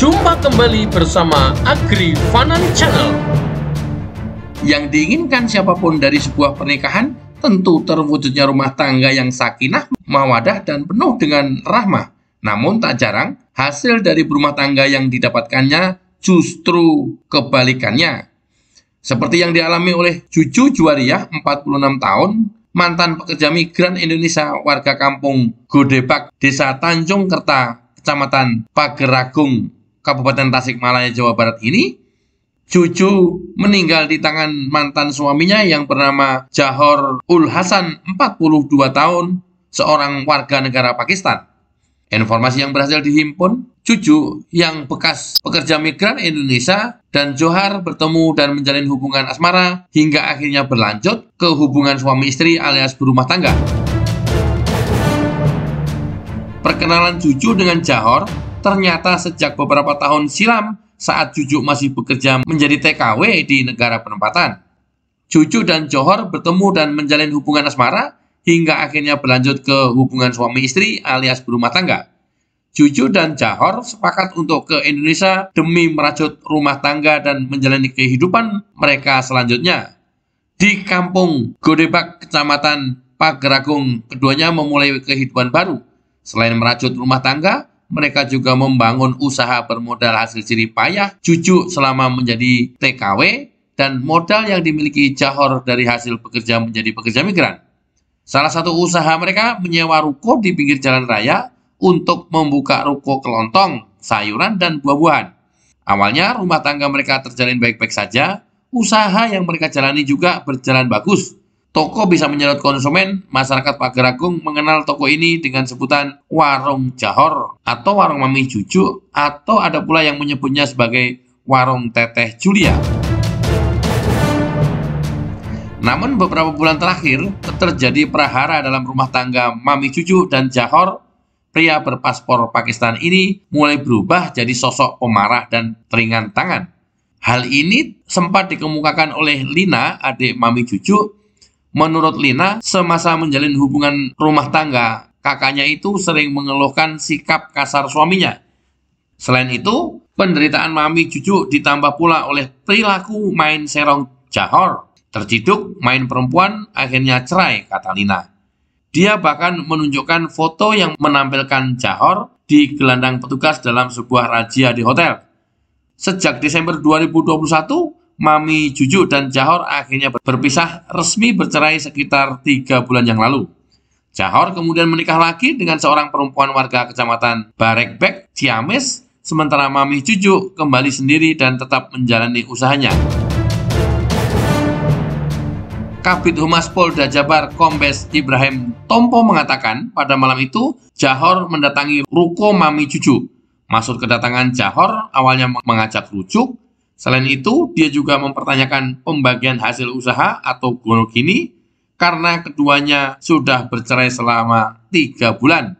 Jumpa kembali bersama Agri Fanan Channel. Yang diinginkan siapapun dari sebuah pernikahan tentu terwujudnya rumah tangga yang sakinah, mawadah, dan penuh dengan rahmah. Namun tak jarang, hasil dari rumah tangga yang didapatkannya justru kebalikannya. Seperti yang dialami oleh Juju Juwariah, 46 tahun, mantan pekerja migran Indonesia warga kampung Godebak, Desa Tanjung Kerta, Kecamatan Pageragung, Kabupaten Tasikmalaya Jawa Barat ini cucu meninggal di tangan mantan suaminya yang bernama Jahor Ul Hasan 42 tahun seorang warga negara Pakistan. Informasi yang berhasil dihimpun, cucu yang bekas pekerja migran Indonesia dan Johar bertemu dan menjalin hubungan asmara hingga akhirnya berlanjut ke hubungan suami istri alias berumah tangga. Perkenalan cucu dengan Jahor. Ternyata sejak beberapa tahun silam saat cucu masih bekerja menjadi TKW di negara penempatan. cucu dan Johor bertemu dan menjalin hubungan asmara hingga akhirnya berlanjut ke hubungan suami istri alias berumah tangga. Cucu dan Johor sepakat untuk ke Indonesia demi merajut rumah tangga dan menjalani kehidupan mereka selanjutnya. Di kampung Godebak, Kecamatan Pageragung, keduanya memulai kehidupan baru. Selain merajut rumah tangga, mereka juga membangun usaha bermodal hasil jerih payah, cucu selama menjadi TKW, dan modal yang dimiliki Jahor dari hasil pekerja menjadi pekerja migran. Salah satu usaha mereka menyewa ruko di pinggir jalan raya untuk membuka ruko kelontong, sayuran, dan buah-buahan. Awalnya rumah tangga mereka terjalin baik-baik saja, usaha yang mereka jalani juga berjalan bagus. Toko bisa menyedot konsumen, masyarakat Pageragung Agung mengenal toko ini dengan sebutan Warung Jahor atau Warung Mami Cucu atau ada pula yang menyebutnya sebagai Warung Teteh Julia. Namun beberapa bulan terakhir terjadi perahara dalam rumah tangga Mami Cucu dan Jahor pria berpaspor Pakistan ini mulai berubah jadi sosok pemarah dan teringan tangan. Hal ini sempat dikemukakan oleh Lina, adik Mami Cucu. Menurut Lina, semasa menjalin hubungan rumah tangga, kakaknya itu sering mengeluhkan sikap kasar suaminya. Selain itu, penderitaan Mami cucu ditambah pula oleh perilaku main serong Jahor. Terciduk main perempuan, akhirnya cerai, kata Lina. Dia bahkan menunjukkan foto yang menampilkan Jahor di gelandang petugas dalam sebuah razia di hotel. Sejak Desember 2021, Mami Juju dan Cahor akhirnya berpisah resmi bercerai sekitar tiga bulan yang lalu. Cahor kemudian menikah lagi dengan seorang perempuan warga kecamatan Barekbek, Ciamis, sementara Mami Juju kembali sendiri dan tetap menjalani usahanya. Kabit Humas Polda Jabar Kombes Ibrahim Tompo mengatakan pada malam itu Jahor mendatangi Ruko Mami Juju. Maksud kedatangan Jahor awalnya mengajak rujuk, Selain itu, dia juga mempertanyakan pembagian hasil usaha atau gono gini karena keduanya sudah bercerai selama tiga bulan.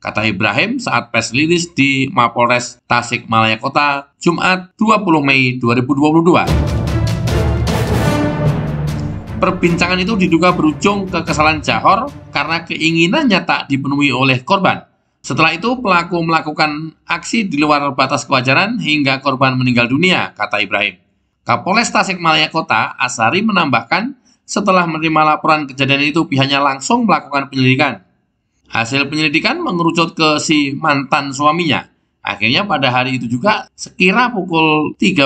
Kata Ibrahim saat pes liris di Mapolres Tasikmalaya Kota, Jumat 20 Mei 2022. Perbincangan itu diduga berujung ke kesalahan Jahor karena keinginannya tak dipenuhi oleh korban. Setelah itu, pelaku melakukan aksi di luar batas kewajaran hingga korban meninggal dunia, kata Ibrahim. Kapolres Tasikmalaya Kota, Asari menambahkan, setelah menerima laporan kejadian itu, pihaknya langsung melakukan penyelidikan. Hasil penyelidikan mengerucut ke si mantan suaminya. Akhirnya pada hari itu juga, sekira pukul 13.00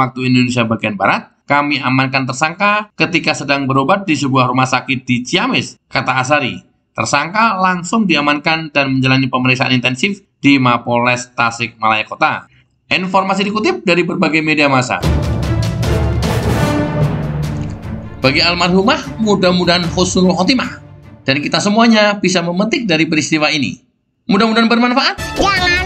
waktu Indonesia bagian Barat, kami amankan tersangka ketika sedang berobat di sebuah rumah sakit di Ciamis, kata Asari. Tersangka langsung diamankan dan menjalani pemeriksaan intensif di Mapolres Tasikmalaya Kota. Informasi dikutip dari berbagai media massa. Bagi almarhumah, mudah-mudahan khusnul khotimah. Dan kita semuanya bisa memetik dari peristiwa ini. Mudah-mudahan bermanfaat. Jangan.